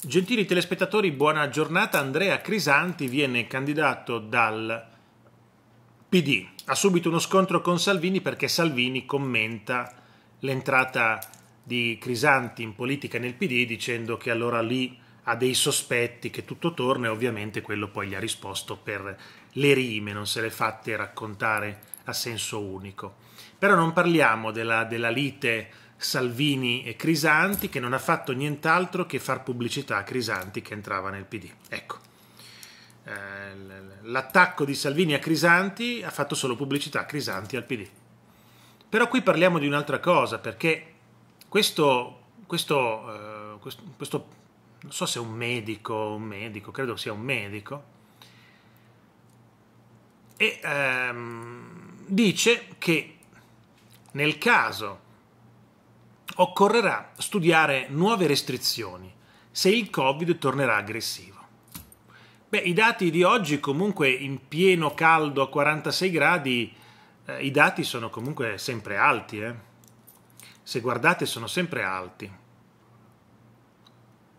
Gentili telespettatori, buona giornata. Andrea Crisanti viene candidato dal PD. Ha subito uno scontro con Salvini perché Salvini commenta l'entrata di Crisanti in politica nel PD dicendo che allora lì ha dei sospetti che tutto torna e ovviamente quello poi gli ha risposto per le rime, non se le fatte raccontare a senso unico. Però non parliamo della, della lite Salvini e Crisanti che non ha fatto nient'altro che far pubblicità a Crisanti che entrava nel PD. Ecco, eh, l'attacco di Salvini a Crisanti ha fatto solo pubblicità a Crisanti al PD. Però qui parliamo di un'altra cosa perché questo, questo, eh, questo, non so se è un medico, un medico, credo sia un medico, e ehm, dice che nel caso occorrerà studiare nuove restrizioni se il Covid tornerà aggressivo. Beh, i dati di oggi comunque in pieno caldo a 46 gradi, eh, i dati sono comunque sempre alti. Eh? Se guardate sono sempre alti.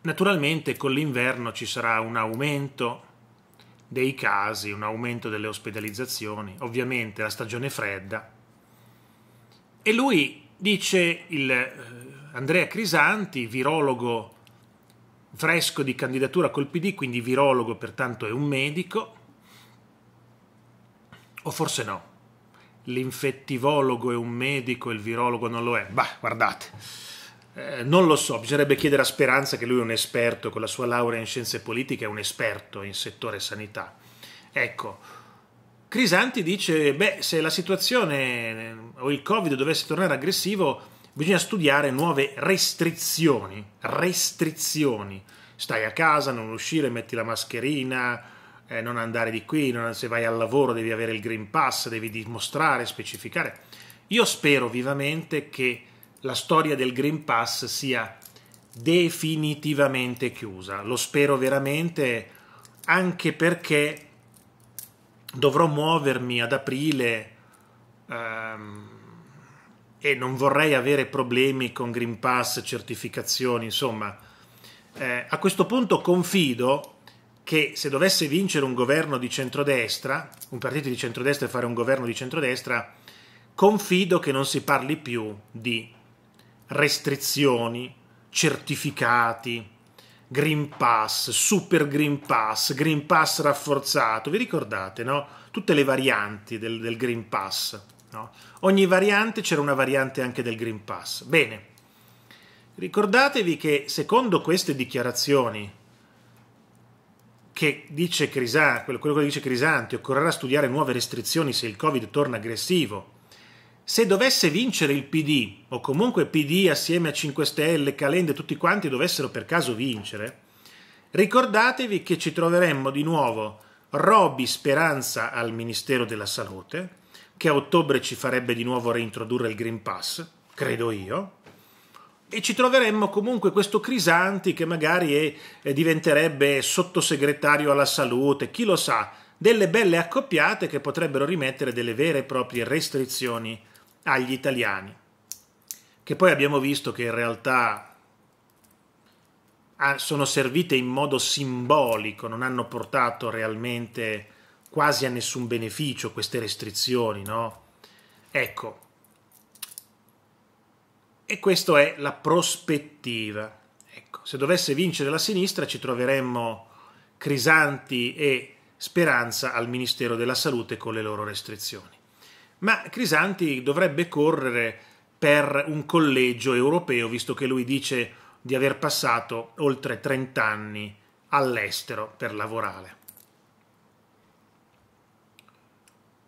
Naturalmente con l'inverno ci sarà un aumento dei casi, un aumento delle ospedalizzazioni, ovviamente la stagione fredda. E lui Dice il, eh, Andrea Crisanti, virologo fresco di candidatura col PD, quindi virologo pertanto è un medico, o forse no, l'infettivologo è un medico e il virologo non lo è. Bah, guardate, eh, non lo so, bisognerebbe chiedere a Speranza che lui è un esperto, con la sua laurea in scienze politiche è un esperto in settore sanità. Ecco, Crisanti dice, beh, se la situazione eh, o il Covid dovesse tornare aggressivo, bisogna studiare nuove restrizioni. Restrizioni. Stai a casa, non uscire, metti la mascherina, eh, non andare di qui, non, se vai al lavoro devi avere il Green Pass, devi dimostrare, specificare. Io spero vivamente che la storia del Green Pass sia definitivamente chiusa. Lo spero veramente anche perché dovrò muovermi ad aprile ehm, e non vorrei avere problemi con Green Pass, certificazioni, insomma. Eh, a questo punto confido che se dovesse vincere un governo di centrodestra, un partito di centrodestra e fare un governo di centrodestra, confido che non si parli più di restrizioni, certificati, Green Pass, Super Green Pass, Green Pass rafforzato, vi ricordate, no? Tutte le varianti del, del Green Pass, no? Ogni variante c'era una variante anche del Green Pass. Bene, ricordatevi che secondo queste dichiarazioni che dice Crisanti, quello che dice Crisanti, occorrerà studiare nuove restrizioni se il Covid torna aggressivo se dovesse vincere il PD, o comunque PD assieme a 5 Stelle, Calende, tutti quanti dovessero per caso vincere, ricordatevi che ci troveremmo di nuovo Roby Speranza al Ministero della Salute, che a ottobre ci farebbe di nuovo reintrodurre il Green Pass, credo io, e ci troveremmo comunque questo Crisanti che magari è, eh, diventerebbe sottosegretario alla salute, chi lo sa, delle belle accoppiate che potrebbero rimettere delle vere e proprie restrizioni agli italiani, che poi abbiamo visto che in realtà ah, sono servite in modo simbolico, non hanno portato realmente quasi a nessun beneficio queste restrizioni, no? Ecco, e questa è la prospettiva. Ecco, se dovesse vincere la sinistra ci troveremmo Crisanti e Speranza al Ministero della Salute con le loro restrizioni ma Crisanti dovrebbe correre per un collegio europeo, visto che lui dice di aver passato oltre 30 anni all'estero per lavorare.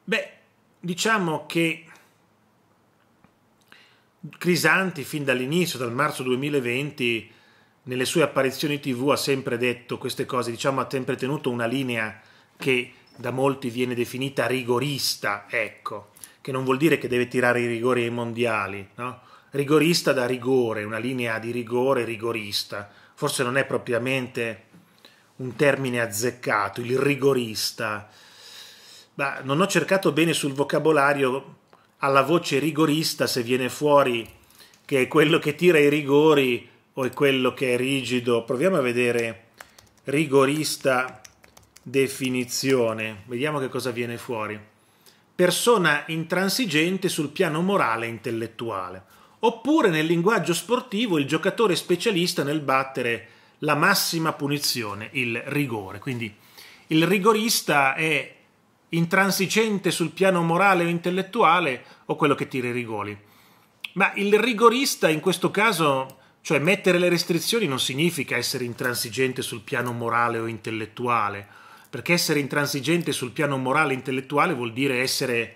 Beh, diciamo che Crisanti fin dall'inizio, dal marzo 2020, nelle sue apparizioni tv ha sempre detto queste cose, diciamo ha sempre tenuto una linea che da molti viene definita rigorista, ecco che non vuol dire che deve tirare i rigori ai mondiali, no? rigorista da rigore, una linea di rigore rigorista, forse non è propriamente un termine azzeccato, il rigorista. Ma non ho cercato bene sul vocabolario alla voce rigorista se viene fuori che è quello che tira i rigori o è quello che è rigido. Proviamo a vedere rigorista definizione, vediamo che cosa viene fuori persona intransigente sul piano morale e intellettuale. Oppure nel linguaggio sportivo il giocatore specialista nel battere la massima punizione, il rigore. Quindi il rigorista è intransigente sul piano morale o intellettuale o quello che tira i rigori. Ma il rigorista in questo caso, cioè mettere le restrizioni non significa essere intransigente sul piano morale o intellettuale perché essere intransigente sul piano morale e intellettuale vuol dire essere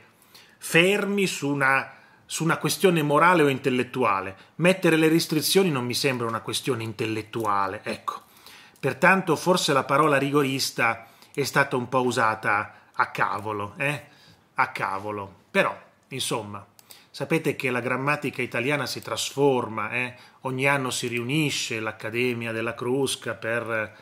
fermi su una, su una questione morale o intellettuale. Mettere le restrizioni non mi sembra una questione intellettuale, ecco. Pertanto forse la parola rigorista è stata un po' usata a cavolo, eh? A cavolo. Però, insomma, sapete che la grammatica italiana si trasforma, eh? Ogni anno si riunisce l'Accademia della Crusca per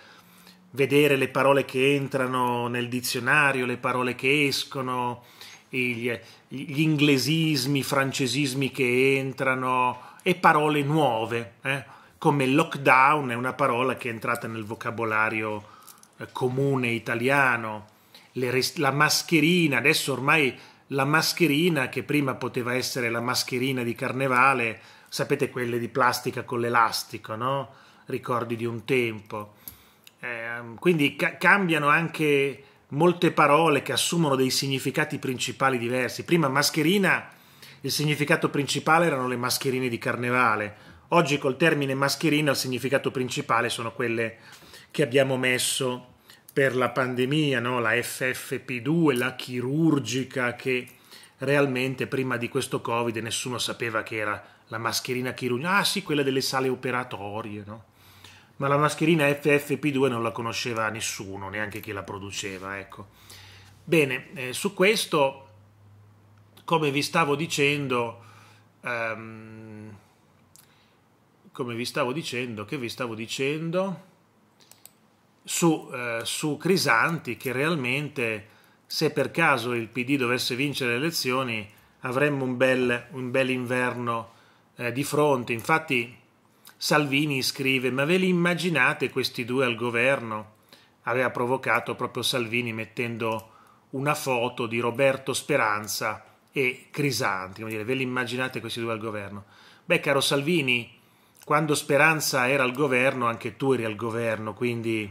vedere le parole che entrano nel dizionario, le parole che escono, gli, gli inglesismi, francesismi che entrano e parole nuove, eh? come lockdown è una parola che è entrata nel vocabolario eh, comune italiano, res- la mascherina, adesso ormai la mascherina che prima poteva essere la mascherina di carnevale, sapete quelle di plastica con l'elastico, no? Ricordi di un tempo Ehm, quindi ca- cambiano anche molte parole che assumono dei significati principali diversi. Prima mascherina, il significato principale erano le mascherine di carnevale. Oggi col termine mascherina il significato principale sono quelle che abbiamo messo per la pandemia, no? la FFP2, la chirurgica che realmente prima di questo Covid nessuno sapeva che era la mascherina chirurgica. Ah sì, quella delle sale operatorie, no? ma la mascherina FFP2 non la conosceva nessuno, neanche chi la produceva. Ecco. Bene, eh, su questo, come vi stavo dicendo, um, come vi stavo dicendo, che vi stavo dicendo, su, eh, su Crisanti, che realmente se per caso il PD dovesse vincere le elezioni avremmo un bel, un bel inverno eh, di fronte. Infatti Salvini scrive ma ve li immaginate questi due al governo? Aveva provocato proprio Salvini mettendo una foto di Roberto Speranza e Crisanti, come dire, ve li immaginate questi due al governo? Beh, caro Salvini, quando Speranza era al governo, anche tu eri al governo, quindi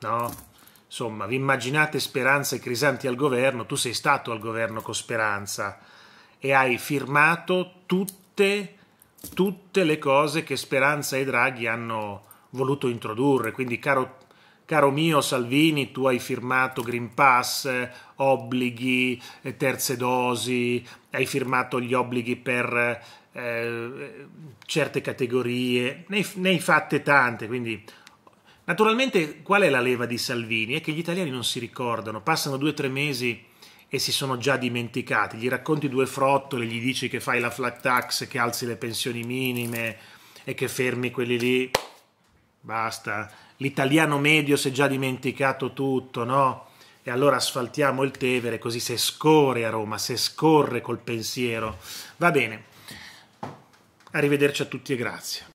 no? Insomma, vi immaginate Speranza e Crisanti al governo, tu sei stato al governo con Speranza e hai firmato tutte le tutte le cose che Speranza e Draghi hanno voluto introdurre. Quindi, caro, caro mio Salvini, tu hai firmato Green Pass, obblighi, eh, terze dosi, hai firmato gli obblighi per eh, certe categorie, ne, ne hai fatte tante, quindi Naturalmente, qual è la leva di Salvini? È che gli italiani non si ricordano, passano due o tre mesi e si sono già dimenticati. Gli racconti due frottole, gli dici che fai la flat tax, che alzi le pensioni minime e che fermi quelli lì. Basta. L'italiano medio si è già dimenticato tutto, no? E allora asfaltiamo il Tevere così se scorre a Roma, se scorre col pensiero. Va bene. Arrivederci a tutti e grazie.